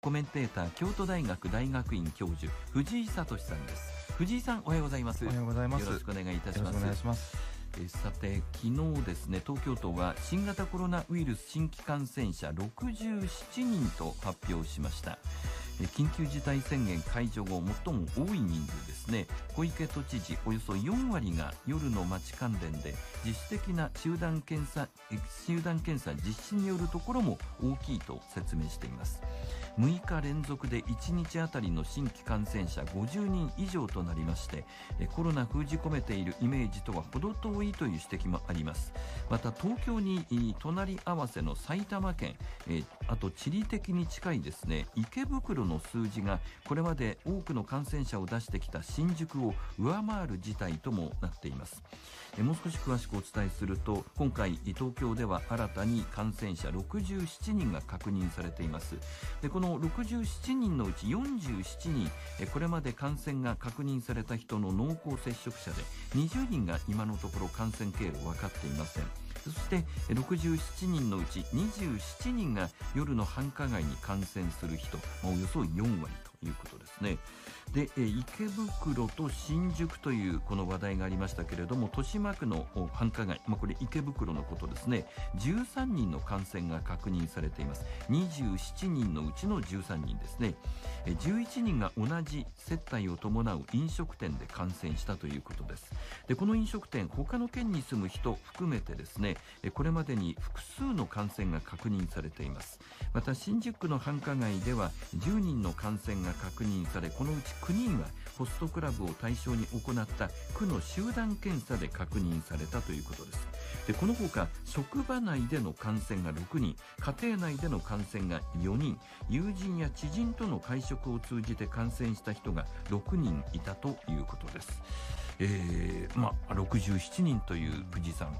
コメンテーター京都大学大学院教授藤井聡さんです藤井さんおはようございますおはようございますよろしくお願いいたしますえさて昨日ですね東京都は新型コロナウイルス新規感染者67人と発表しました緊急事態宣言解除後最も多い人数ですね小池都知事およそ4割が夜の街関連で自主的な集団検査集団検査実施によるところも大きいと説明しています6日連続で1日あたりの新規感染者50人以上となりましてコロナ封じ込めているイメージとは程遠いという指摘もありますまた東京に隣り合わせの埼玉県あと地理的に近いですね池袋の数字がこれまで多くの感染者を出してきた新宿を上回る事態ともなっていますもう少し詳しくお伝えすると今回東京では新たに感染者67人が確認されていますでこの67人のうち47人これまで感染が確認された人の濃厚接触者で20人が今のところ感染経路分かっていませんそして67人のうち27人が夜の繁華街に感染する人、まあ、およそ4割ということですね。で、え池袋と新宿というこの話題がありましたけれども豊島区の繁華街、まあ、これ池袋のことですね13人の感染が確認されています27人のうちの13人ですねえ11人が同じ接待を伴う飲食店で感染したということですでこの飲食店他の県に住む人含めてですねこれまでに複数の感染が確認されていますまた新宿区の繁華街では10人の感染が確認されこのうち9人はホストクラブを対象に行った区の集団検査で確認されたということですでこのほか職場内での感染が6人家庭内での感染が4人友人や知人との会食を通じて感染した人が6人いたということです、えー、まあ、67人という富士山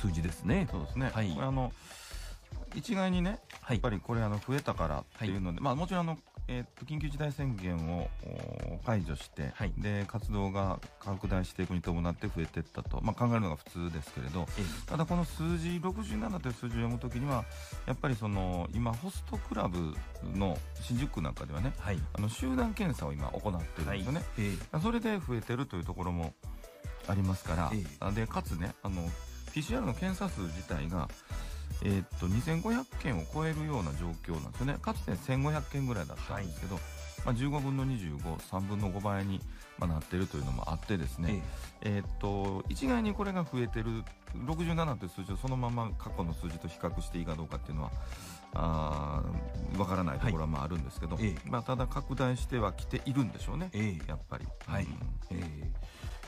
数字ですね。そうですね、はい、あの一概にね、やっぱりこれあの増えたからっていうので、はい、まあもちろんあのえー、と緊急事態宣言を解除して、はい、で活動が拡大していくに伴って増えていったと、まあ、考えるのが普通ですけれど、ただこの数字67という数字を読むときにはやっぱりその今ホストクラブの新宿区なんかではね、はい、あの集団検査を今行ってるんですよね、はい、それで増えてるというところもありますから、でかつねあの PCR の検査数自体がえー、っと2500件を超えるような状況なんですよねかつて1500件ぐらいだったんですけど、はい、まあ、15分の253分の5倍に、まあ、なっているというのもあってですね、えー、っと一概にこれが増えてる67という数字をそのまま過去の数字と比較していいかどうかっていうのはあ分からないところはまああるんですけど、はい、まあ、ただ拡大してはきているんでしょうね、やっぱり。はい、うん、えー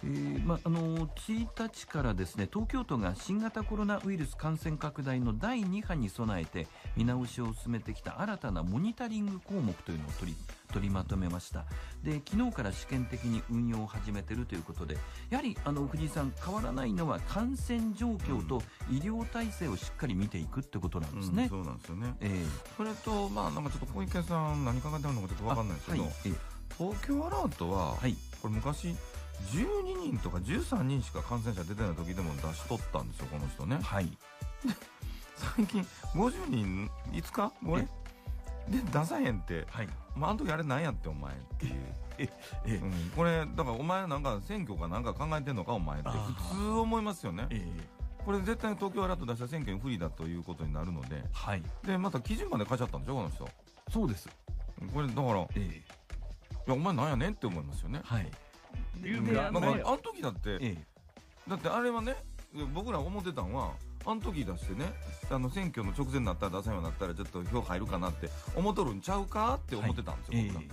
えーまあの1日からですね東京都が新型コロナウイルス感染拡大の第2波に備えて見直しを進めてきた新たなモニタリング項目というのを取り取りまとめましたで昨日から試験的に運用を始めているということでやはりあの藤井さん変わらないのは感染状況と医療体制をしっかり見ていくってことなんですね、うん、そうなんですよね、えー、それとまあなんかちょっと小池さん何考えてるのかちょっと分かんないですけど、はいえー、東京アラートは、はい、これ昔12人とか13人しか感染者出てない時でも出し取ったんですよこの人ねはい 最近50人いつかれで出さへんって、はいまあ、あの時あれなんやってお前っていう ええ、うん、これだからお前なんか選挙かなんか考えてんのかお前って普通思いますよね、ええ、これ絶対東京アラート出した選挙に不利だということになるので、はい、でまた基準まで書いちゃったんでしょこの人そうですこれだから、ええ、いやお前なんやねんって思いますよねはいいうのが、まあ、あの時だって、ええ、だってあれはね僕ら思ってたんはあの時出してねあの選挙の直前になったら出せようになったらちょっと票入るかなって思っとるんちゃうかって思ってたんですよ、はい、僕ら、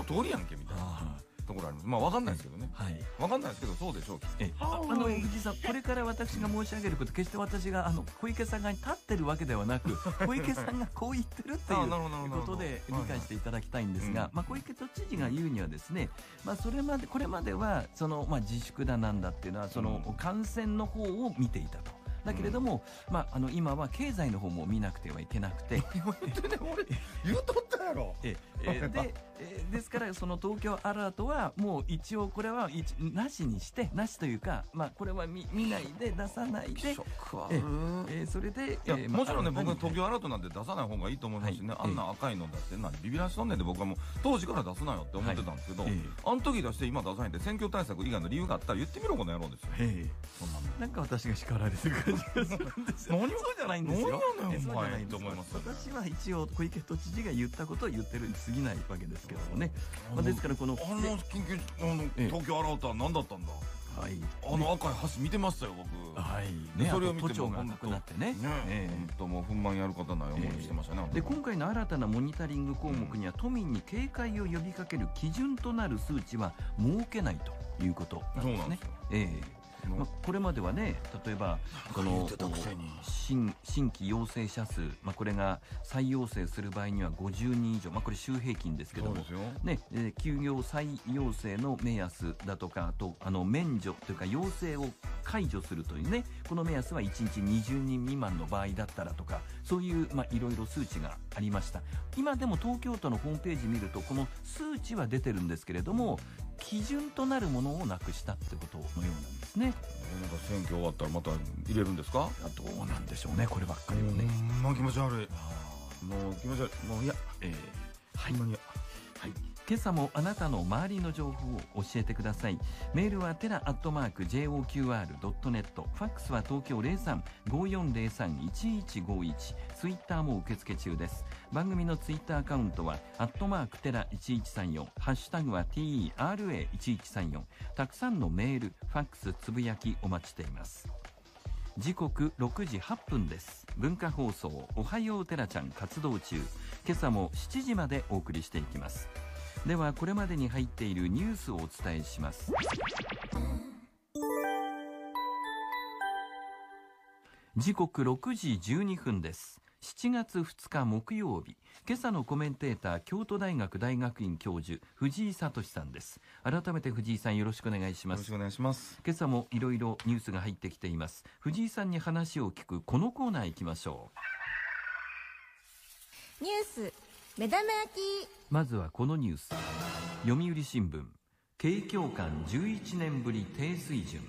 え、その通りやんけみたいな。ところあります。まあ、わかんないですけどね。はい。わかんないですけど、そうでしょう。ええ、あの、藤井さん、これから私が申し上げること、決して私が、あの、小池さんが立ってるわけではなく、小池さんがこう言ってるっていうことで理解していただきたいんですが、まあ、小池都知事が言うにはですね、まあ、それまで、これまでは、その、まあ、自粛だなんだっていうのは、その、感染の方を見ていたと。だけれども、うん、まあ、あの今は経済の方も見なくてはいけなくて。本当に言うとったやろ。ええでえー、ですからその東京アラートはもう一応これはなしにしてなしというか、まあ、これは見見ないで出さないで、えー、それで、えー、もちろんね、僕は東京アラートなんて出さない方がいいと思いますしね、はい、あんな赤いのだって何ビビらしとんねんで僕はもう当時から出すなよって思ってたんですけど、はい、あの時出して今出さないんで選挙対策以外の理由があったら言ってみろこの野郎ですよ、えそんなのなんか私が叱られてる感じがするんですよ何もじゃないんですよ何なのよお前と思います、ね、私は一応小池都知事が言ったことを言ってるに過ぎないわけですけどもね、まあ、ですからこのあの緊急あの東京アラートは何だったんだ、はい、あの赤い橋見てましたよ僕はいねそれを見て都庁が赤くなってねね本当もう憤懣やる方ない思いしてましたね、で今回の新たなモニタリング項目には、都民に警戒を呼びかける基準となる数値は設けないということなんですねそうなんですよええまあ、これまではね例えばこの新規陽性者数、まあ、これが再陽性する場合には50人以上、まあ、これ週平均ですけどもね、えー、休業再陽性の目安だとかあとあの免除というか要請を解除するというねこの目安は1日20人未満の場合だったらとかそういういろいろ数値がありました今でも東京都のホームページ見るとこの数値は出てるんですけれども基準となるものをなくしたってことのようなんですね。なんか選挙終わったらまた入れるんですかどうなんでしょうねこればっかりはねもう気持ち悪いもう気持ち悪いもういやええー、はい、はい今朝もあなたの周りの情報を教えてくださいメールはテラアットマーク JOQR.net ファックスは東京0354031151ツイッターも受付中です番組のツイッターアカウントはアットマークテラ1134ハッシュタグは TERA1134 たくさんのメールファックスつぶやきお待ちしています時刻6時8分です文化放送おはようテラちゃん活動中今朝も7時までお送りしていきますではこれまでに入っているニュースをお伝えします時刻6時12分です7月2日木曜日今朝のコメンテーター京都大学大学院教授藤井聡さんです改めて藤井さんよろしくお願いしますよろしくお願いします今朝もいろいろニュースが入ってきています藤井さんに話を聞くこのコーナー行きましょうニュース目玉焼きまずはこのニュース読売新聞景況感11年ぶり低水準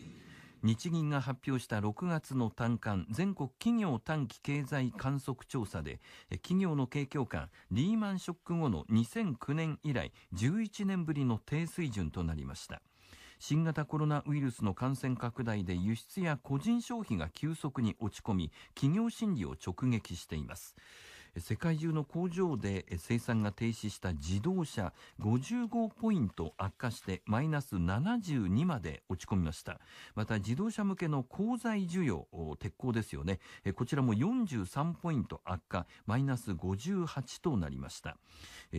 日銀が発表した6月の短観全国企業短期経済観測調査で企業の景況感リーマンショック後の2009年以来11年ぶりの低水準となりました新型コロナウイルスの感染拡大で輸出や個人消費が急速に落ち込み企業心理を直撃しています世界中の工場で生産が停止した自動車55ポイント悪化してマイナス72まで落ち込みました。また自動車向けの鋼材需要、鉄鋼ですよね。こちらも43ポイント悪化、マイナス58となりました。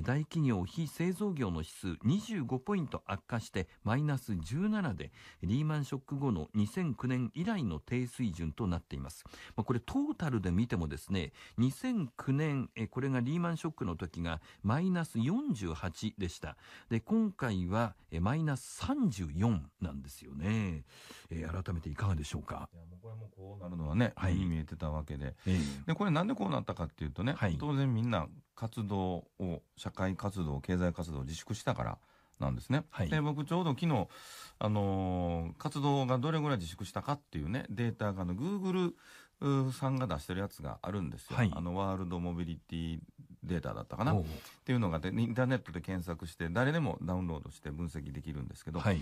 大企業非製造業の指数25ポイント悪化してマイナス17で、リーマンショック後の2009年以来の低水準となっています。これトータルで見てもですね、2009年年、えこれがリーマンショックの時がマイナス48でした。で、今回は、えマイナス34なんですよね。え改めていかがでしょうか。いやもうこれもこうなるのはね、はい、見えてたわけで。えー、で、これなんでこうなったかっていうとね、はい、当然みんな活動を、社会活動、経済活動を自粛したから、なんですね。はい、で、僕ちょうど昨日、あのー、活動がどれぐらい自粛したかっていうね、データがの Google さんが出してるやつがあるんですよ、はい、あのワールドモビリティデータだったかなっていうのがでインターネットで検索して誰でもダウンロードして分析できるんですけど、はい、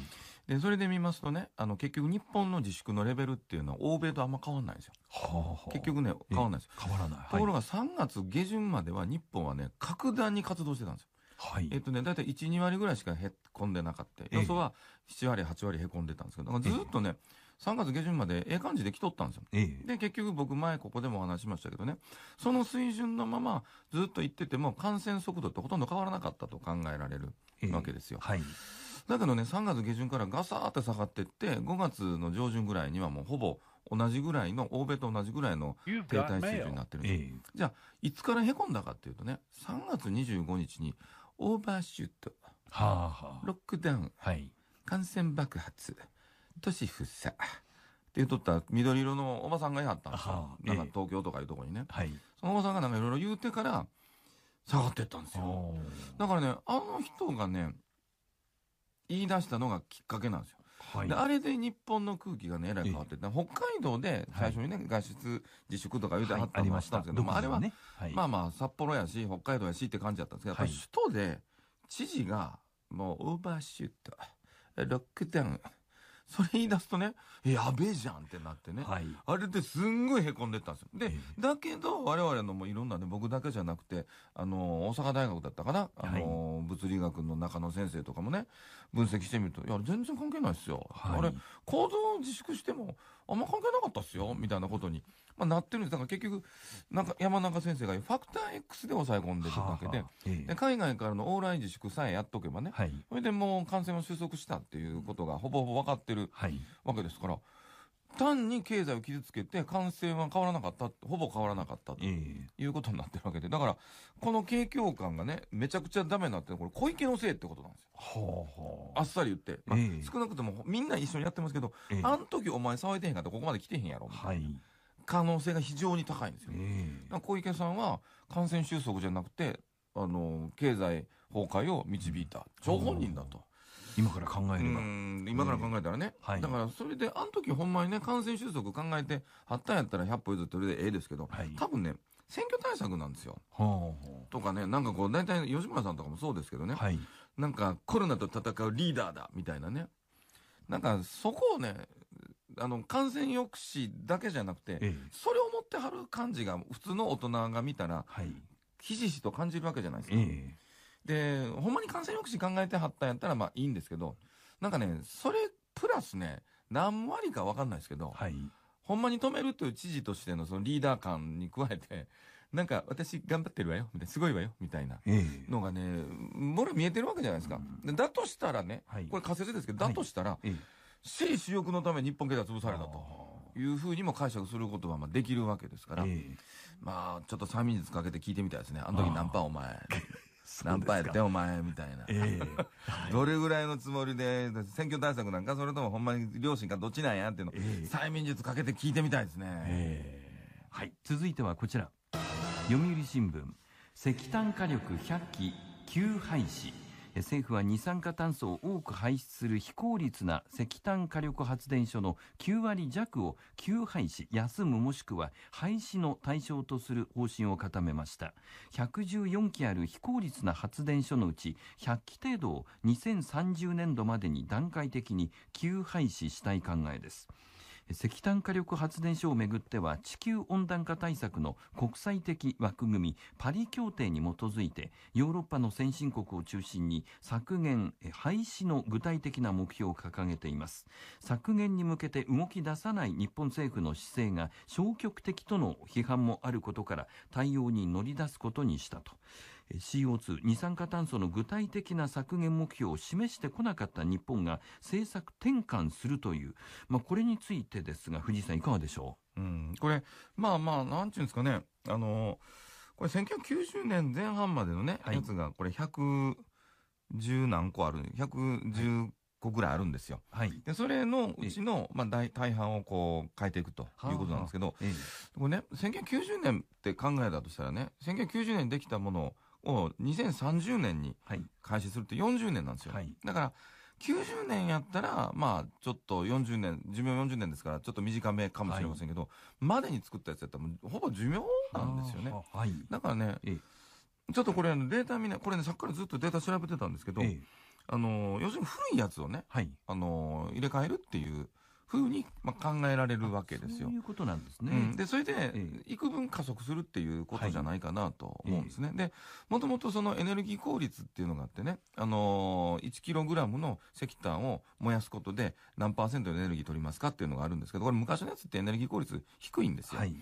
でそれで見ますとねあの結局日本の自粛のレベルっていうのは欧米とあんま変わらないんですよ。はあはあ、結局ね変わらないです変わらない、ところが3月下旬までは日本はね格段に活動してたんですよ。はい、えっとね、大体1、2割ぐらいしかへっこんでなかった。予想は7割、8割へこんでたんですけど、ずっとね、ええ、3月下旬までええ感じで来とったんですよ。ええ、で、結局僕前ここでもお話しましたけどね、その水準のままずっと行ってても感染速度ってほとんど変わらなかったと考えられるわけですよ。え、はい。だけどね、3月下旬からガサーって下がってって、5月の上旬ぐらいにはもうほぼ同じぐらいの、欧米と同じぐらいの停滞水準になってるんです。じゃあ、いつからへこんだかっていうとね、3月25日にオーバーシュート、はあはあ、ロックダウン、はい、感染爆発、年伏せ。って言うとった緑色のおばさんがいはったんですよ。なんか東京とかいうとこにね。はい、そのおばさんがなんかいろいろ言うてから、下がってったんですよ。だからね、あの人がね、言い出したのがきっかけなんですよ。はい、であれで日本の空気がね、えらい変わってて、北海道で最初にね、はい、外出自粛とか言うてはったりもしたんですけど、はい、ああね、れは、まあまあ、札幌やし、北海道やしって感じだったんですけど、やっぱ首都で、知事が、もう、オーバーシュート、ロックダウン、それ言い出すとね、やべえじゃんってなってね。はい、あれですんごい凹んでったんですよ。で、えー、だけど、我々のもいろんなね、僕だけじゃなくて、あの、大阪大学だったかな、あの、はい、物理学の中野先生とかもね、分析してみると、いや、全然関係ないっすよ。はい、あれ、行動を自粛しても、あんま関係なかったっすよ、みたいなことに、まあ、なってるんです。だから結局、なんか山中先生がファクター X で抑え込んでるわけで、ははえー、で海外からの往来自粛さえやっとけばね、はい、それでもう感染は収束したっていうことがほぼほぼ分かってるるわけですから、はい、単に経済を傷つけて感染は変わらなかったほぼ変わらなかったということになってるわけでだからこの景況感がねめちゃくちゃダメになってるこれ小池のせいってことなんですよ。はあはあ、あっさり言って、まあ、えー、少なくともみんな一緒にやってますけど、えー、あん時お前騒いでへんかったここまで来てへんやろみたいな。はい可能性が非常に高いんですよ。えー、小池さんは感染収束じゃなくて、あの、経済崩壊を導いた、張本人だと。今から考えれば今から考えたらね、はい、だからそれであの時ほんまにね感染収束考えてはったんやったら100歩譲ってれでええですけど、はい、多分ね選挙対策なんですよ。はあとかね、なんかこう、大体吉村さんとかもそうですけどね、はい、なんかコロナと戦うリーダーだみたいなね、なんかそこをね、あの感染抑止だけじゃなくて、ええ、それを持ってはる感じが、普通の大人が見たら、はい、ひしひしと感じるわけじゃないですか。ええで、ほんまに感染抑止考えてはったんやったらまあいいんですけど、なんかね、それプラスね、何割かわかんないですけど、はい、ほんまに止めるという知事としてのそのリーダー感に加えて、なんか私頑張ってるわよ、みたいな、すごいわよ、みたいなのがね、もろ見えてるわけじゃないですか。うん、だとしたらね、はい、これ仮説ですけど、だとしたら、はい、私利私欲のため日本経済潰されたと。いうふうにも解釈することはまあできるわけですから、まあ、ちょっと催眠術かけて聞いてみたいですね。あの時何パーお前。何パーやってお前みたいな、えー どれぐらいのつもりで選挙対策なんかそれともほんまに両親かどっちなんやっていうの、えー、催眠術かけて聞いてみたいですね、えー、はい続いてはこちら読売新聞石炭火力100基急廃止政府は二酸化炭素を多く排出する非効率な石炭火力発電所の9割弱を休廃止休むもしくは廃止の対象とする方針を固めました114基ある非効率な発電所のうち100基程度を2030年度までに段階的に休廃止したい考えです石炭火力発電所をめぐっては地球温暖化対策の国際的枠組みパリ協定に基づいてヨーロッパの先進国を中心に削減廃止の具体的な目標を掲げています削減に向けて動き出さない日本政府の姿勢が消極的との批判もあることから対応に乗り出すことにしたと CO2 二酸化炭素の具体的な削減目標を示してこなかった日本が政策転換するという、まあ、これについてですが藤井さんいかがでしょう、うん、これまあまあなんていうんですかねあのこれ1990年前半までのね、はい、やつがこれ110何個ある110、個ぐらいあるんですよ。はい、でそれのうちの、まあ、大大半をこう変えていくということなんですけど、はあはあええ、これね、1990年って考えたとしたらね、1990年できたものをを2030年に開始するって40年なんですよ。はい、だから、90年やったら、まあ、ちょっと40年、寿命40年ですから、ちょっと短めかもしれませんけど、はい、までに作ったやつやったら、ほぼ寿命なんですよね。はい、だからね、ええ、ちょっとこれ、データ見ない、これね、さっきからずっとデータ調べてたんですけど、え、あの、要するに古いやつをね、はい、あの、入れ替えるっていう、ふうに、まあ、考えられるわけですよ。そういうことなんですね。うん、で、それで、幾分加速するっていうことじゃないかなと思うんですね。はい、で、もともとそのエネルギー効率っていうのがあってね、あのー、1ラムの石炭を燃やすことで何パーセントのエネルギー取りますかっていうのがあるんですけど、これ昔のやつってエネルギー効率低いんですよ。はい、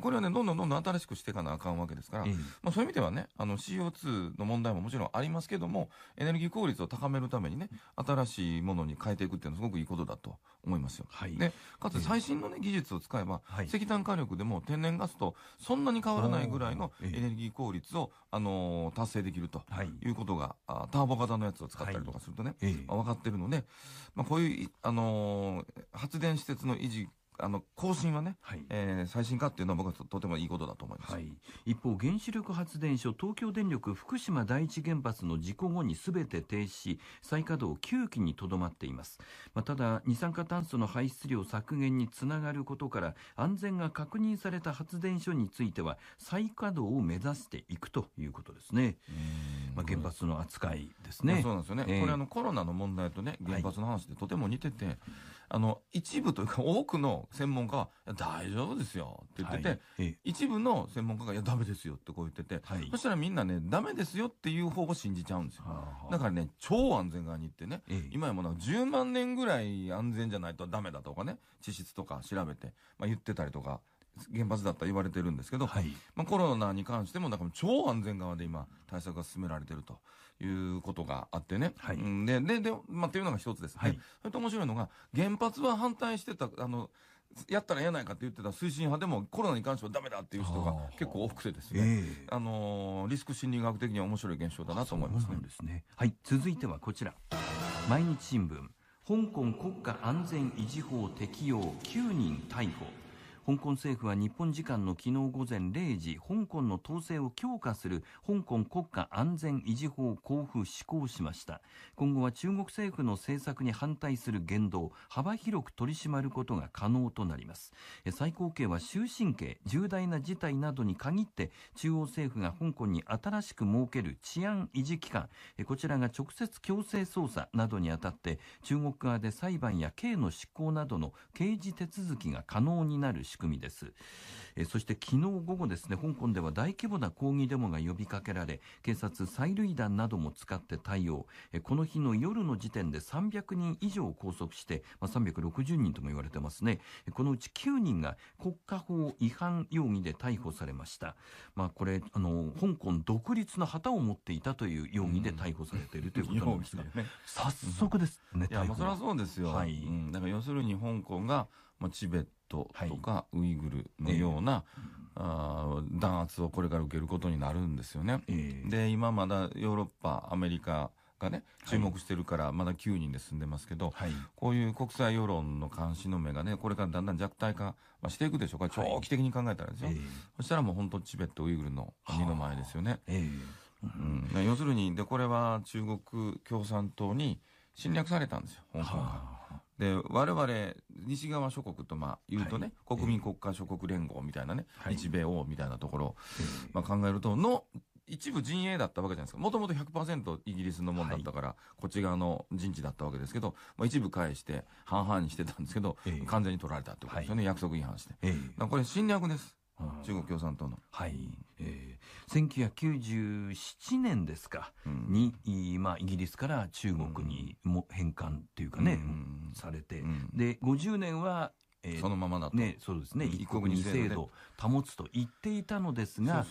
これはね、どんどんどんどん新しくしていかなあかんわけですから、えまあ、そういう意味ではね、あの CO2 の問題ももちろんありますけども、エネルギー効率を高めるためにね、新しいものに変えていくっていうのはすごくいいことだと思いますよ。はい、ね、かつ最新の、ね、技術を使えば、はい、石炭火力でも天然ガスとそんなに変わらないぐらいのエネルギー効率を、あのー、達成できるということが、はい、ターボ型のやつを使ったりとかするとね、はい、まあ、分かってるので、まあ、こういう、あのー、発電施設の維持あの更新はね、はい、えー、最新化っていうのは僕はとてもいいことだと思います、はい、一方、原子力発電所東京電力福島第一原発の事故後にすべて停止し再稼働9基にとどまっています、まあ、ただ二酸化炭素の排出量削減につながることから安全が確認された発電所については再稼働を目指していくということですね、まあ、原発の扱いですねそうなんですよね、えー、これあのコロナの問題とね原発の話でとても似てて、はいあの、一部というか多くの専門家は、大丈夫ですよって言ってて、はい、一部の専門家が、いや、ダメですよってこう言ってて、はい、そしたらみんなね、ダメですよっていう方を信じちゃうんですよ。だからね、超安全側に行ってね、今やもな10万年ぐらい安全じゃないとダメだとかね、地質とか調べて、まあ言ってたりとか、原発だったら言われてるんですけど、はい、まあ、コロナに関しても、だから超安全側で今、対策が進められてるということがあってね。はい、で、で、で、まあ、っていうのが一つです。はい。それと面白いのが、原発は反対してた、あの、やったらやないかって言ってた推進派でもコロナに関してはダメだっていう人が結構多くてですね、えー、あのリスク心理学的には面白い現象だなと思いますね。すねはい、続いてはこちら。毎日新聞、香港国家安全維持法適用9人逮捕。香港政府は日本時間の昨日午前0時、香港の統制を強化する香港国家安全維持法を交付施行しました。今後は中国政府の政策に反対する言動、幅広く取り締まることが可能となります。最高刑は終身刑、重大な事態などに限って、中央政府が香港に新しく設ける治安維持機関、こちらが直接強制捜査などにあたって、中国側で裁判や刑の執行などの刑事手続きが可能になる仕仕組みです。えそして昨日午後ですね、香港では大規模な抗議デモが呼びかけられ、警察催涙弾なども使って対応。えこの日の夜の時点で300人以上拘束して、まあ、360人とも言われてますね。このうち9人が国家法違反容疑で逮捕されました。まあ、これ、あの、香港独立の旗を持っていたという容疑で逮捕されているということなんですが、ね、早速ですね、うん、いや、まあ、それはそうですよ。はい。うん、だから要するに香港が、まあ、チベットとかウイグルのような、はい、あ弾圧をこれから受けることになるんですよね。えー、で今まだヨーロッパアメリカがね注目してるからまだ9人で住んでますけど、はい、こういう国際世論の監視の目がねこれからだんだん弱体化、まあ、していくでしょうか長期的に考えたらですよ、はいえー、そしたらもう本当チベットウイグルの身の前ですよね。えーうん、要するにでこれは中国共産党に侵略されたんですよ香港が。で我々西側諸国とまあ言うとね、はい、国民国家諸国連合みたいなね、日米欧みたいなところ、まあ、考えると、の一部陣営だったわけじゃないですか。もともと100%イギリスのもんだったから、はい、こっち側の陣地だったわけですけど、まあ、一部返して、半々にしてたんですけど、えー、完全に取られたってことですよね、約束違反して。えー、これ侵略です。中国共産党の。はい。えー、1997年ですか、うん、に、まあ、イギリスから中国にも返還っていうかね、うん、されて、うん、で、50年は、えー、そのままだと。ね、そうですね。一国二制度保つと言っていたのですが、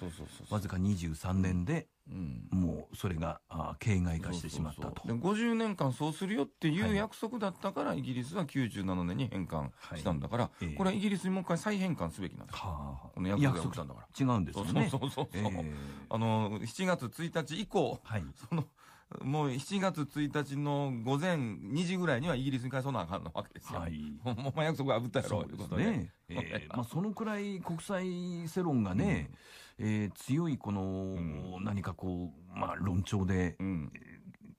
わずか23年で、うん、もうそれがあ形骸化してしまったとそう50年間そうするよっていう約束だったから、イギリスは97年に返還したんだから、はいえーこれはイギリスにもう一回再返還すべきなんです、あこの約束がたんだから。違うんですそようねそうそうそう、えーあの7月1日以降、はいそのもう7月1日の午前2時ぐらいにはイギリスに返そうなあかんのわけですよ。はいもうま約束破ったやろうといでうこすとでね。えーまあ、そのくらい国際世論がね、えー、強いこの、何かこう、まあ、論調で、うん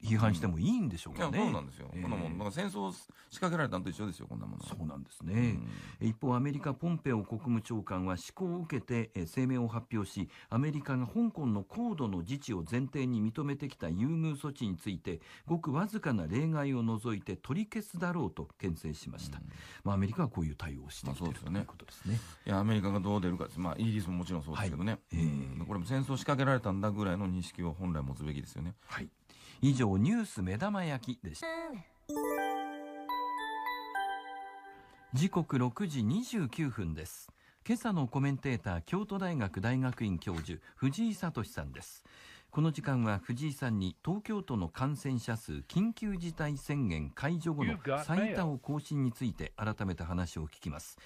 批判してもいいんでしょうかね。そうなんですよ、えー、こんなもんなんか戦争を仕掛けられたのと一緒ですよこんなものそうなんですね、一方アメリカポンペオ国務長官は施行を受けて、えー、声明を発表しアメリカが香港の高度の自治を前提に認めてきた優遇措置についてごくわずかな例外を除いて取り消すだろうと牽制しました、まあ、アメリカはこういう対応をしてきている、まね、ということですねいやアメリカがどう出るかまあ、イギリスももちろんそうですけどね、はい、えー、これも戦争仕掛けられたんだぐらいの認識を本来持つべきですよね。はい以上ニュース目玉焼きでした時刻6時29分です今朝のコメンテーター京都大学大学院教授藤井聡さんですこの時間は藤井さんに東京都の感染者数緊急事態宣言解除後の最多を更新について改めて話を聞きます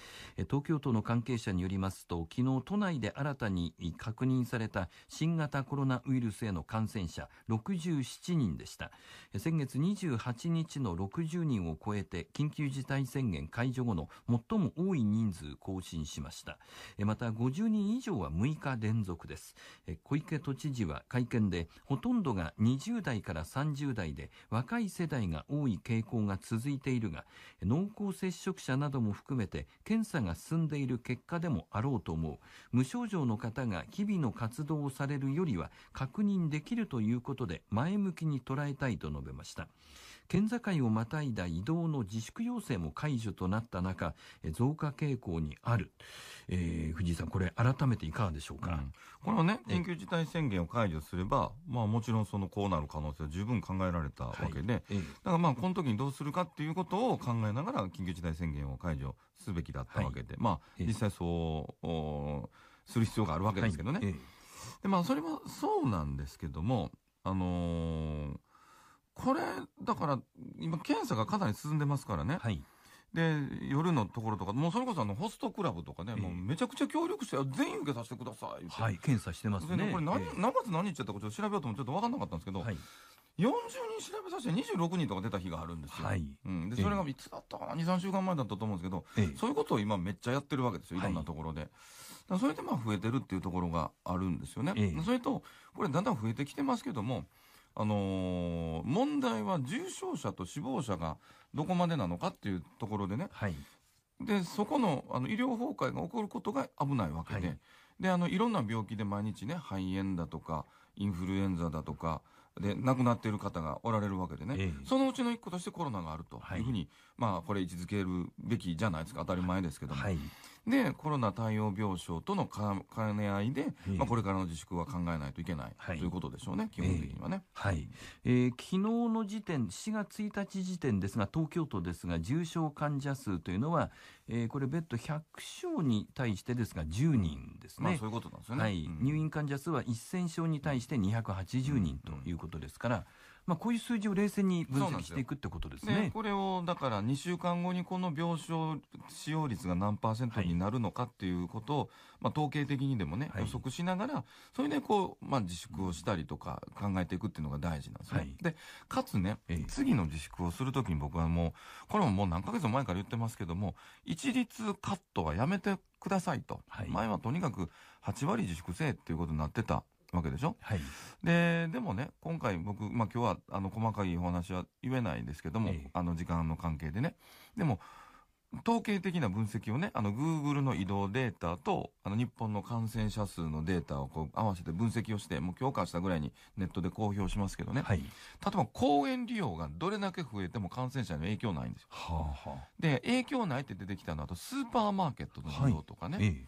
東京都の関係者によりますと昨日都内で新たに確認された新型コロナウイルスへの感染者67人でした先月28日の60人を超えて緊急事態宣言解除後の最も多い人数更新しましたまた50人以上は6日連続です小池都知事は会見点でほとんどが20代から30代で若い世代が多い傾向が続いているが濃厚接触者なども含めて検査が進んでいる結果でもあろうと思う無症状の方が日々の活動をされるよりは確認できるということで前向きに捉えたいと述べました。県境をまたいだ移動の自粛要請も解除となった中、増加傾向にある。えー、藤井さん、これ改めていかがでしょうか、うん、これはね、緊急事態宣言を解除すれば、まあもちろんそのこうなる可能性は十分考えられたわけで、はいえー、だからまあこの時にどうするかっていうことを考えながら緊急事態宣言を解除すべきだったわけで、はい、まあ実際そうする必要があるわけですけどね。はいえー、でまあそれもそうなんですけども、あのーこれ、だから、今、検査がかなり進んでますからね。はい。で、夜のところとか、もうそれこそあの、ホストクラブとかね、えー、もうめちゃくちゃ協力して、全員受けさせてください。はい、検査してますね。これ何、えー、何月何日やったかちょっと調べようともちょっと分かんなかったんですけど、はい、40人調べさせて26人とか出た日があるんですよ。はい。うん。で、それがいつだったかな、2、3週間前だったと思うんですけど、えー、そういうことを今めっちゃやってるわけですよ、いろんなところで。はい、それでまあ増えてるっていうところがあるんですよね。それと、これだんだん増えてきてますけども、あのー、問題は重症者と死亡者がどこまでなのかっていうところでね、はい、でそこのあの医療崩壊が起こることが危ないわけで、はい、であのいろんな病気で毎日ね肺炎だとかインフルエンザだとかで亡くなっている方がおられるわけでね、えー、そのうちの一個としてコロナがあるというふうに、はい、まあこれ位置づけるべきじゃないですか当たり前ですけども。はいで、コロナ対応病床との兼ね合いで、えー、まあ、これからの自粛は考えないといけない、はい、ということでしょうね、基本的にはね。えー、はい。えー、昨日の時点、7月1日時点ですが、東京都ですが、重症患者数というのは、えー、これ、別途100床に対してですが、10人ですね。まあ、そういうことなんですよね。はい。うん、入院患者数は1000床に対して280人ということですから、まあ、こういう数字を冷静に分析していくってことですね。これを、だから2週間後にこの病床使用率が何パーセントになるのかっていうことを、はい、まあ、統計的にでもね、予測しながら、それでこう、まあ、自粛をしたりとか考えていくっていうのが大事なんですね。はい、で、かつね、次の自粛をするときに僕はもう、これももう何ヶ月も前から言ってますけども、一律カットはやめてくださいと。はい、前はとにかく8割自粛せえっていうことになってたわけでしょ、はい、ででもね今回僕、まあ、今日はあの細かいお話は言えないんですけども、えあの時間の関係でねでも統計的な分析をね、あの、Google の移動データと、あの、日本の感染者数のデータをこう合わせて分析をして、もう強化したぐらいにネットで公表しますけどね。はい。例えば公園利用がどれだけ増えても感染者に影響ないんですよ。はあ、はあ、で、影響ないって出てきたのは、あとスーパーマーケットの利用とかね。はいえ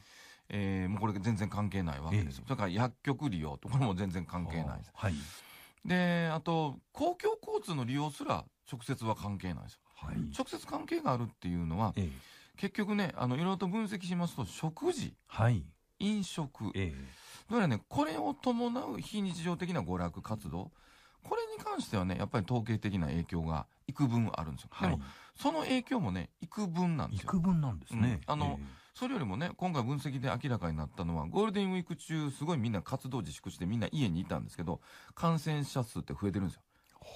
えー、もうこれ全然関係ないわけですよ。えー、だから薬局利用と、かも全然関係ないです。はい。で、あと、公共交通の利用すら直接は関係ないですよ。はい。直接関係があるっていうのは、えー、結局ね、あの、いろいろと分析しますと、食事。はい。飲食。ええー。どうらね、これを伴う非日常的な娯楽活動。これに関してはね、やっぱり統計的な影響が幾分あるんですよ。はい、でも、その影響もね、幾分なんですよ。幾分なんですね。うん、あの、それよりもね、今回分析で明らかになったのは、ゴールデンウィーク中、すごいみんな活動自粛してみんな家にいたんですけど、感染者数って増えてるんですよ。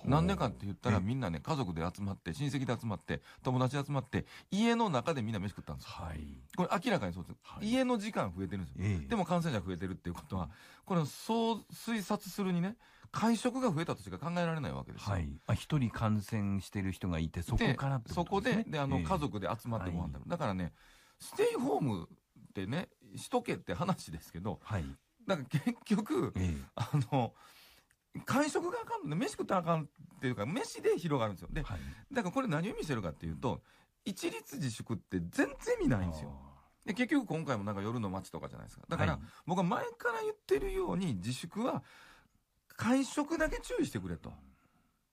なんでかって言ったらみんなね、家族で集まって、親戚で集まって、友達集まって、家の中でみんな飯食ったんですよ。はい、これ明らかにそうです、はい、家の時間増えてるんですよ、えー、でも感染者増えてるっていうことは、これそう推察するにね、会食が増えたとしか考えられないわけですよ。はい。あ、一人感染してる人がいて、そこからってこと、ね、そこで、で、あの、家族で集まってご飯食べる。だからね、ステイホームってね、しとけって話ですけど、はい。だから結局、えー、あの、会食があかんので、飯食ったらあかんっていうか、飯で広がるんですよ。で、はい、だからこれ何を意味しるかっていうと、一律自粛って全然意味ないんですよ。で、結局今回もなんか夜の街とかじゃないですか。だから、僕は前から言ってるように自粛は会食だけ注意してくれと。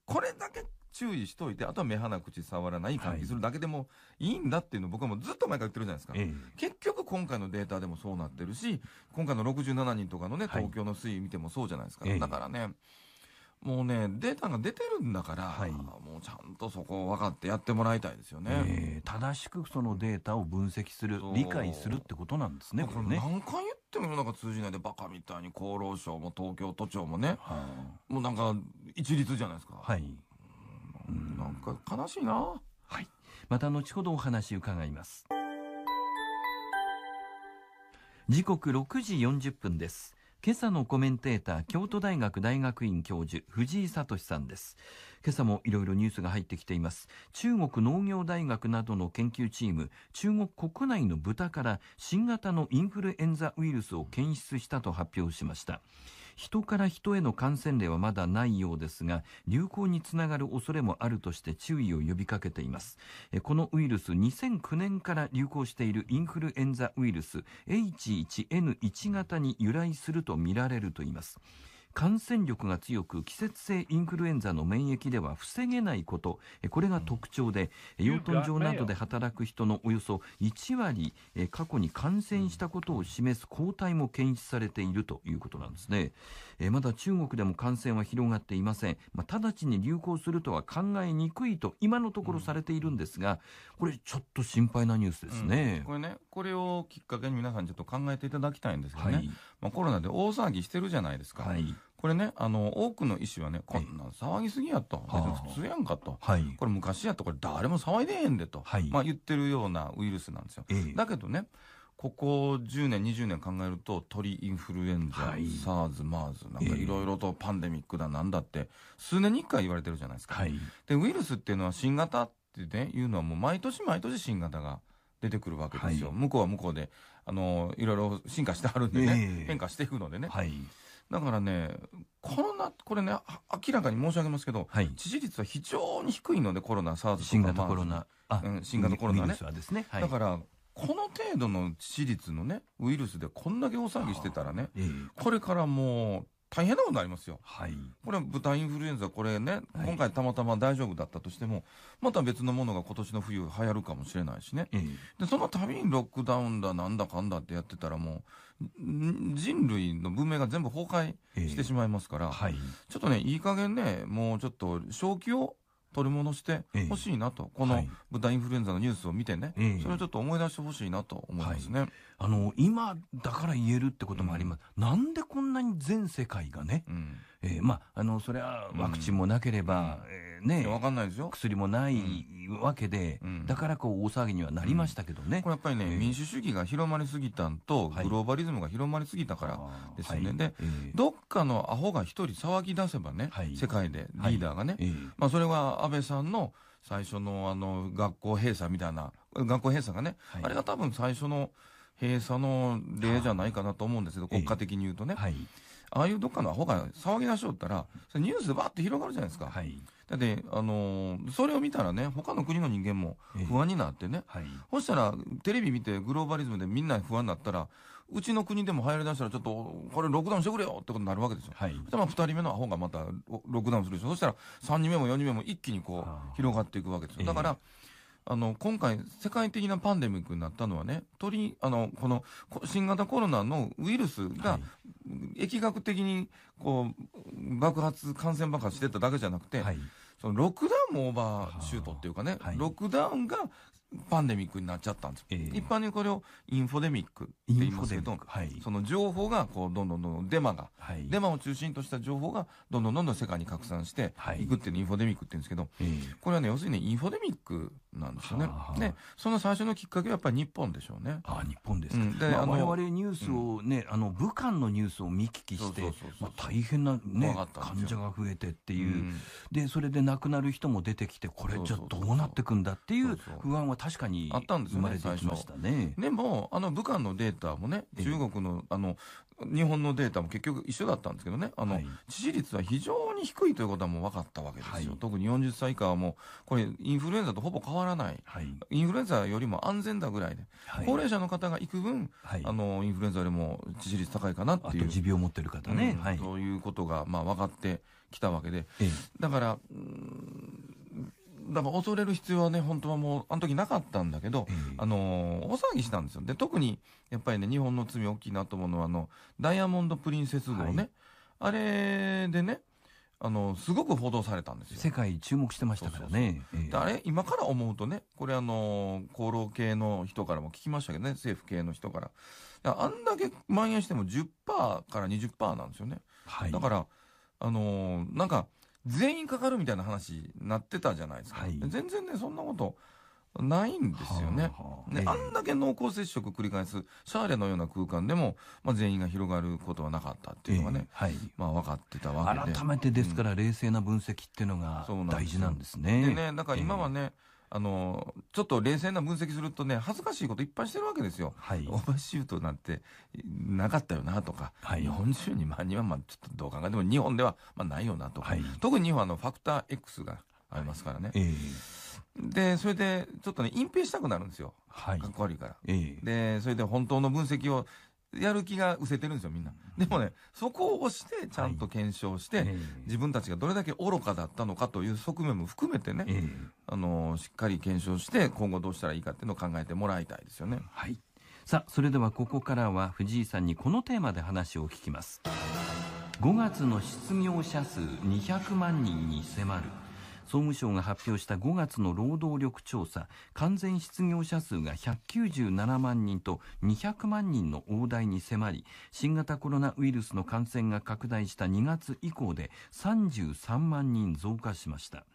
これだけ注意しといて、あとは目鼻口触らない、換気するだけでもいいんだっていうの僕はもうずっと前から言ってるじゃないですか。結局今回のデータでもそうなってるし、今回の67人とかのね、東京の推移見てもそうじゃないですか。だからね、もうね、データが出てるんだから、はい、もうちゃんとそこを分かってやってもらいたいですよね。正しくそのデータを分析する、理解するってことなんですね、これね。何回言っってもなんか通じないで、バカみたいに厚労省も東京都庁もね、はあ、もうなんか一律じゃないですか。はい。なんか悲しいな。はい。また後ほどお話伺います。時刻6時40分です。今朝のコメンテーター、京都大学大学院教授、藤井聡さんです。今朝もいろいろニュースが入ってきています。中国農業大学などの研究チーム、中国国内の豚から新型のインフルエンザウイルスを検出したと発表しました。うん人から人への感染例はまだないようですが、流行につながる恐れもあるとして注意を呼びかけています。このウイルス、2009年から流行しているインフルエンザウイルス H1N1 型に由来するとみられるといいます。感染力が強く季節性インフルエンザの免疫では防げないことこれが特徴で養豚場などで働く人のおよそ1割過去に感染したことを示す抗体も検出されているということなんですねまだ中国でも感染は広がっていません、まあ、直ちに流行するとは考えにくいと今のところされているんですがこれちょっと心配なニュースですね、うん、これねこれをきっかけに皆さんちょっと考えていただきたいんですけどね、はい、まあ、コロナで大騒ぎしてるじゃないですか、はいこれね、あの、多くの医師はね、こんなん騒ぎすぎやと。別普通やんかと。はい、これ昔やと、これ誰も騒いでへんでと。はい、まあ言ってるようなウイルスなんですよ。えー、だけどね、ここ10年、20年考えると、鳥インフルエンザ、サー SARS、MERS、なんかいろいろとパンデミックだなんだって、数年に1回言われてるじゃないですか。はい、で、ウイルスっていうのは新型ってね、いうのはもう毎年毎年新型が。出てくるわけですよ、はい、向こうは向こうで、あのいろいろ進化してはるんでね、えー、変化していくのでね、はい、だからね、コロナ、これね、明らかに申し上げますけど、はい、致死率は非常に低いので、コロナ、SARS とか、新型コロナ、まあ、うん、新型コロナね。ねはい、だからこの程度の致死率のね、ウイルスでこんだけ大騒ぎしてたらね、えー、これからもう大変なことになりますよ、はい、これは豚インフルエンザ、これね、今回たまたま大丈夫だったとしても、また別のものが今年の冬、流行るかもしれないしね、ええ、でその度にロックダウンだ、なんだかんだってやってたら、もう人類の文明が全部崩壊してしまいますから、えはい、ちょっとね、いい加減ね、もうちょっと正気を取り戻してほしいなと、ええ、この豚インフルエンザのニュースを見てね、はい、それをちょっと思い出してほしいなと思いますね、はい、あの今だから言えるってこともあります、うん、なんでこんなに全世界がね、うんえー、まあ、あの、それはワクチンもなければ、うん、えー、ね、わかんないですよ。薬もないわけで、うん、だからこう、大騒ぎにはなりましたけどね。うん、これやっぱりね、えー、民主主義が広まりすぎたんと、グローバリズムが広まりすぎたからですよね。はい、で、えー、どっかのアホが一人騒ぎ出せばね、はい、世界でリーダーがね、はい、まあ、それは安倍さんの最初のあの、学校閉鎖みたいな、学校閉鎖がね、あれが多分最初の、閉鎖の例じゃないかなと思うんですけど、国家的に言うとね。ええああいうどっかのアホが騒ぎ出しよったら、ニュースでばって広がるじゃないですか。はい、だって、あのー、それを見たらね、他の国の人間も不安になってね、えー、はい、そしたら、テレビ見てグローバリズムでみんな不安になったら、うちの国でも流行りだしたら、ちょっと、これ、ロックダウンしてくれよってことになるわけですよ。はい、で、まあ、2人目のアホがまたロックダウンするでしょ。そしたら、3人目も4人目も一気にこう、広がっていくわけですよ。だから、えーあの、今回、世界的なパンデミックになったのはね、鳥、あの、この、新型コロナのウイルスが、疫学的に、こう、爆発、感染爆発してただけじゃなくて、はい、そのロックダウンもオーバーシュートっていうかね、はい、ロックダウンがパンデミックになっちゃったんです、えー、一般にこれをインフォデミックって言いますけど、はい、その情報がこうどんどんどんどんデマが、はい、デマを中心とした情報がどんどんどんどん世界に拡散していくっていうのインフォデミックって言うんですけど、えー、これはね要するにインフォデミックなんですよね。でその最初のきっかけはやっぱり日本でしょうね。あ日本ですか、うん、で、まあ、我々ニュースをね、うん、あの武漢のニュースを見聞きして大変な、ね、患者が増えてっていう、うん、でそれで亡くなる人も出てきてこれじゃどうなってくんだっていう不安は確かにあったんですよ生まれてきましたね。でも、あの武漢のデータもね、中国の、あの、日本のデータも結局一緒だったんですけどね、あの、はい、致死率は非常に低いということはもう分かったわけですよ。はい、特に40歳以下はもう、これインフルエンザとほぼ変わらない。はい、インフルエンザよりも安全だぐらいで。高齢者の方が幾分、あの、インフルエンザよりも致死率高いかなっていう。持病を持ってる方ね。うん、ということが、まあ分かってきたわけで。だから、うんだから恐れる必要はね、本当はもう、あの時なかったんだけど、あの、大騒ぎしたんですよ。で、特に、やっぱりね、日本の罪大きいなと思うのは、あの、ダイヤモンド・プリンセス号ね、はい、あれでね、あの、すごく報道されたんですよ。世界注目してましたからね。あれ、今から思うとね、これあの、厚労系の人からも聞きましたけどね、政府系の人から。からあんだけ蔓延しても10%から20%なんですよね。はい。だから、あのー、なんか、全員かかるみたいな話になってたじゃないですか。はい、全然ね、そんなこと。ないんですよね。はあはあ、ね、えー、あんだけ濃厚接触繰り返す、シャーレのような空間でも、まあ、全員が広がることはなかったっていうのがね、えー、はい、まあ分かってたわけで。改めてですから、冷静な分析っていうのが大事なんですね。でね、だから今はね、えーあの、ちょっと冷静な分析するとね、恥ずかしいこといっぱいしてるわけですよ。はい、オーバーシュートなんてなかったよなとか、はい、日本中に、まあ、にはまあ、ちょっとどう考えても日本ではまあないよなとか、はい、特に日本はあのファクター X がありますからね。えー、で、それで、ちょっとね、隠蔽したくなるんですよ。はい。かっこ悪いから。えー、で、それで本当の分析をやる気が失せてるんですよ、みんな。でもね、そこを押して、ちゃんと検証して、はい、自分たちがどれだけ愚かだったのかという側面も含めてね、えー、あのー、しっかり検証して、今後どうしたらいいかっていうのを考えてもらいたいですよね。はい。さあ、それではここからは藤井さんにこのテーマで話を聞きます。5月の失業者数200万人に迫る。総務省が発表した5月の労働力調査完全失業者数が197万人と200万人の大台に迫り新型コロナウイルスの感染が拡大した2月以降で33万人増加しました。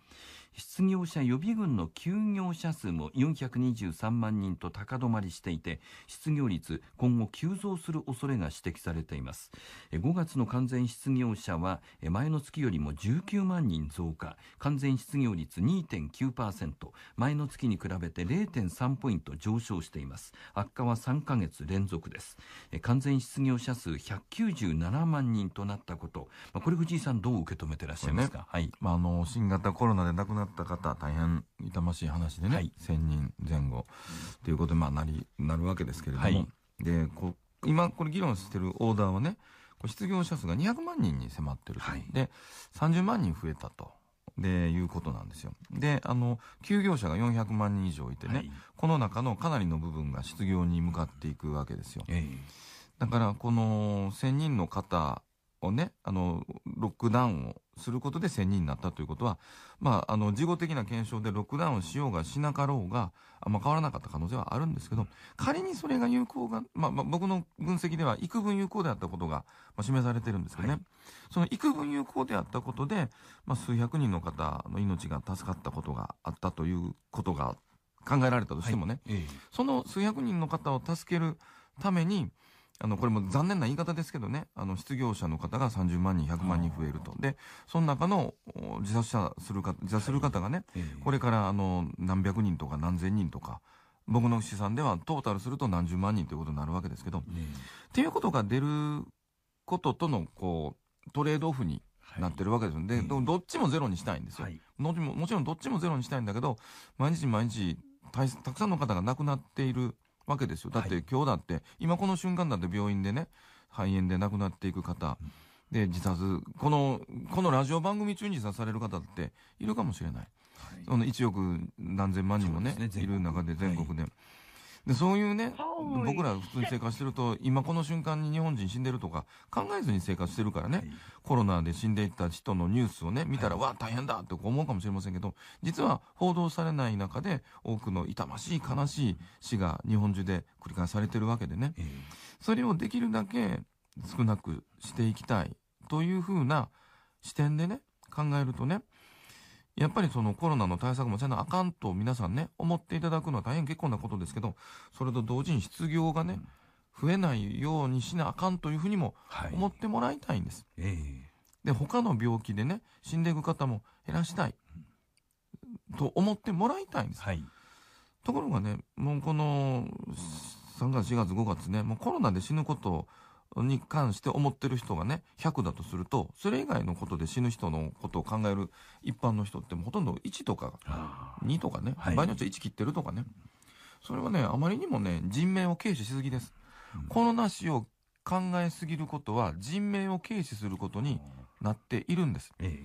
失業者予備軍の休業者数も423万人と高止まりしていて失業率今後急増する恐れが指摘されています5月の完全失業者は前の月よりも19万人増加完全失業率2.9%前の月に比べて0.3ポイント上昇しています悪化は3ヶ月連続です完全失業者数197万人となったことこれ藤井さんどう受け止めてらっしゃいますか、ね、はい。まあ、あの新型コロナで亡くなった方、大変痛ましい話でね、はい、1000人前後ということで、まあ、なり、なるわけですけれども、はい、で、こ今、これ議論してるオーダーはね、失業者数が200万人に迫ってると。はい、で、30万人増えたと。で、いうことなんですよ。で、あの、休業者が400万人以上いてね、はい、この中のかなりの部分が失業に向かっていくわけですよ。えー、だから、この1000人の方をね、あの、ロックダウンをすることで1000人になったということは、まあ、あの、事後的な検証でロックダウンしようがしなかろうが、あんま変わらなかった可能性はあるんですけど、仮にそれが有効が、まあ、まあ、僕の分析では幾分有効であったことが、まあ、示されてるんですけどね、はい、その幾分有効であったことで、まあ、数百人の方の命が助かったことがあったということが考えられたとしてもね、はい、その数百人の方を助けるために、あのこれも残念な言い方ですけどねあの失業者の方が30万人100万人増えるとでその中の自殺者するか自殺する方がね、はい、これからあの何百人とか何千人とか僕の試算ではトータルすると何十万人ということになるわけですけど、っていうことが出ることとのこうトレードオフになってるわけですよ、で、どっちもゼロにしたいんですよ、はい、ももちろんどっちもゼロにしたいんだけど毎日毎日たくさんの方が亡くなっているわけですよだって、今日だって今この瞬間だって病院でね肺炎で亡くなっていく方、で自殺このこのラジオ番組中に自殺される方っているかもしれない、はい、その1億何千万人もね、ね、いる中で全国で。はいでそういうね、僕ら普通に生活してると、今この瞬間に日本人死んでるとか、考えずに生活してるからね、はい、コロナで死んでいった人のニュースをね、見たら、はい、わあ、大変だって思うかもしれませんけど、実は報道されない中で、多くの痛ましい悲しい死が日本中で繰り返されてるわけでね、えー、それをできるだけ少なくしていきたいというふうな視点でね、考えるとね、やっぱりそのコロナの対策もちゃんとあかんと皆さんね、思っていただくのは大変結構なことですけど、それと同時に失業がね、増えないようにしなあかんというふうにも思ってもらいたいんです。はい、えー、で、他の病気でね、死んでいく方も減らしたいと思ってもらいたいんです。はい、ところがね、もうこの3月、4月、5月ね、もうコロナで死ぬことに関して思ってる人がね、100だとすると、それ以外のことで死ぬ人のことを考える一般の人ってほとんど1とか、2とかね、場合によって1切ってるとかね。それはね、あまりにもね、人命を軽視しすぎです。うん、このなしを考えすぎることは人命を軽視することになっているんです。え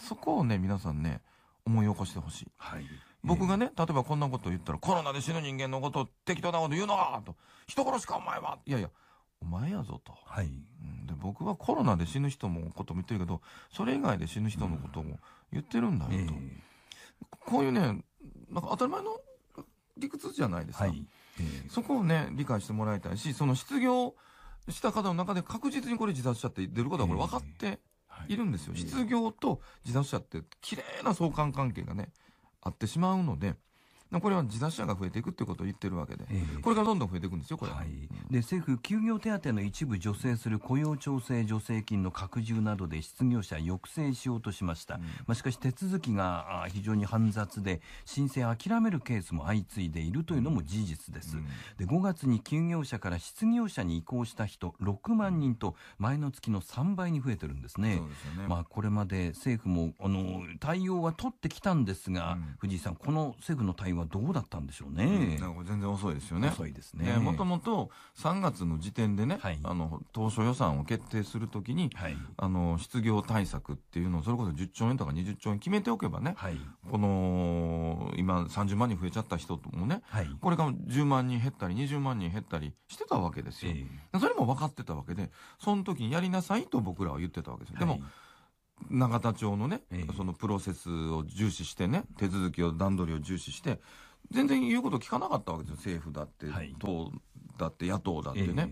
そこをね、皆さんね、思い起こしてほしい。はい、僕がね、例えばこんなことを言ったら、コロナで死ぬ人間のことを適当なこと言うなと、人殺しかお前はいやいや、お前やぞと、はい、で僕はコロナで死ぬ人のことも言ってるけどそれ以外で死ぬ人のことも言ってるんだよと、うんえー、こういうねなんか当たり前の理屈じゃないですか、はいえー、そこをね理解してもらいたいしその失業した方の中で確実にこれ自殺者って出ることはこれ分かっているんですよ、えーはい、失業と自殺者って綺麗な相関関係がねあってしまうのでこれは自殺者が増えていくということを言ってるわけで、えー、これからどんどん増えていくんですよ、これ、はい、で政府、休業手当の一部助成する雇用調整助成金の拡充などで失業者抑制しようとしました、うん、まあ、しかし手続きが非常に煩雑で、申請諦めるケースも相次いでいるというのも事実です。うん、で5月に休業者から失業者に移行した人、6万人と、前の月の3倍に増えてるんですね。すねまあ、これまで政府もあの対応は取ってきたんですが、藤井さん、この政府の対応はどうだったんでしょうね。うん、全然遅いですよね。遅いですね。もともと3月の時点でね、はい、あの当初予算を決定するときに、はい、あの失業対策っていうのをそれこそ10兆円とか20兆円決めておけばね、はい、この今30万人増えちゃった人もね、これが10万人減ったり20万人減ったりしてたわけですよ。えー、それも分かってたわけで、その時にやりなさいと僕らは言ってたわけですよ。でも、永田町のね、えそのプロセスを重視してね、手続きを、段取りを重視して、全然言うこと聞かなかったわけですよ。政府だって、はい、党だって、野党だってね。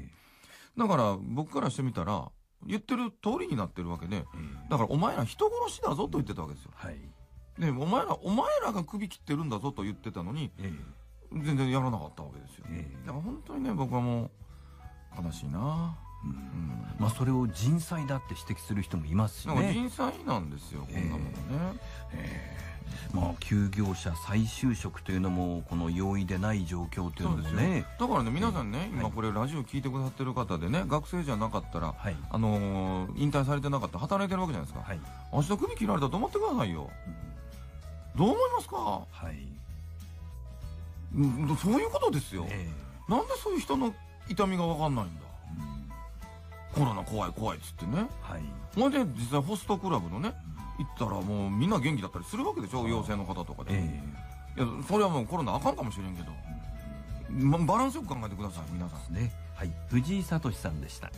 え、だから、僕からしてみたら、言ってる通りになってるわけで、だからお前ら人殺しだぞと言ってたわけですよ。はい。ね、お前ら、お前らが首切ってるんだぞと言ってたのに、全然やらなかったわけですよ。だから本当にね、僕はもう、悲しいなまあ、それを人災だって指摘する人もいますしね人災なんですよ、こんなものね、えー、まあ、休業者再就職というのもこの容易でない状況というのもねだからね皆さんね、今これラジオ聞いてくださってる方でね、学生じゃなかったら、あの引退されてなかったら働いてるわけじゃないですか、はい、明日首切られたと思ってくださいよ、どう思いますかはいそういうことですよ、なんでそういう人の痛みが分かんないんだコロナ怖い怖いっつってね。はい。ほんで、実際ホストクラブのね、行ったらもうみんな元気だったりするわけでしょ陽性の方とかで。ええー、いや、それはもうコロナあかんかもしれんけど。ま、バランスよく考えてください、皆さん。ね。はい。藤井聡さんでした。